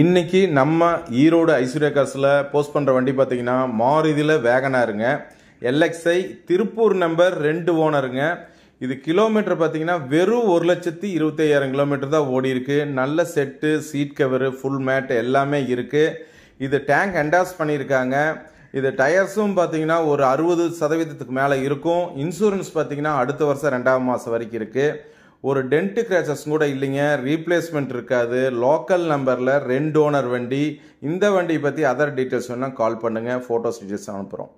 இன்றைக்கி நம்ம ஈரோடு ஐஸ்வர்யா காசில் போஸ்ட் பண்ணுற வண்டி பார்த்தீங்கன்னா மாருதியில் வேகனாருங்க எல்எக்ஸ்ஐ திருப்பூர் நம்பர் ரெண்டு ஓனருங்க இது கிலோமீட்டர் பார்த்தீங்கன்னா வெறும் ஒரு லட்சத்தி இருபத்தையாயிரம் கிலோமீட்டர் தான் ஓடி இருக்கு நல்ல set seat cover full mat எல்லாமே இருக்குது இது டேங்க் அண்டாஸ் பண்ணியிருக்காங்க இது டயர்ஸும் பார்த்தீங்கன்னா ஒரு அறுபது சதவீதத்துக்கு மேலே இருக்கும் இன்சூரன்ஸ் பார்த்தீங்கன்னா அடுத்த வருஷம் ரெண்டாம் மாதம் வரைக்கும் இருக்குது ஒரு டென்ட் கிராச்சஸ் கூட இல்லைங்க ரீப்ளேஸ்மெண்ட் இருக்காது லோக்கல் நம்பரில் ரெண்டு ஓனர் வண்டி இந்த வண்டியை பற்றி அதர் டீட்டெயில்ஸ் வேணால் கால் பண்ணுங்கள் ஃபோட்டோஸ் டீட்டெயில்ஸ் அனுப்புகிறோம்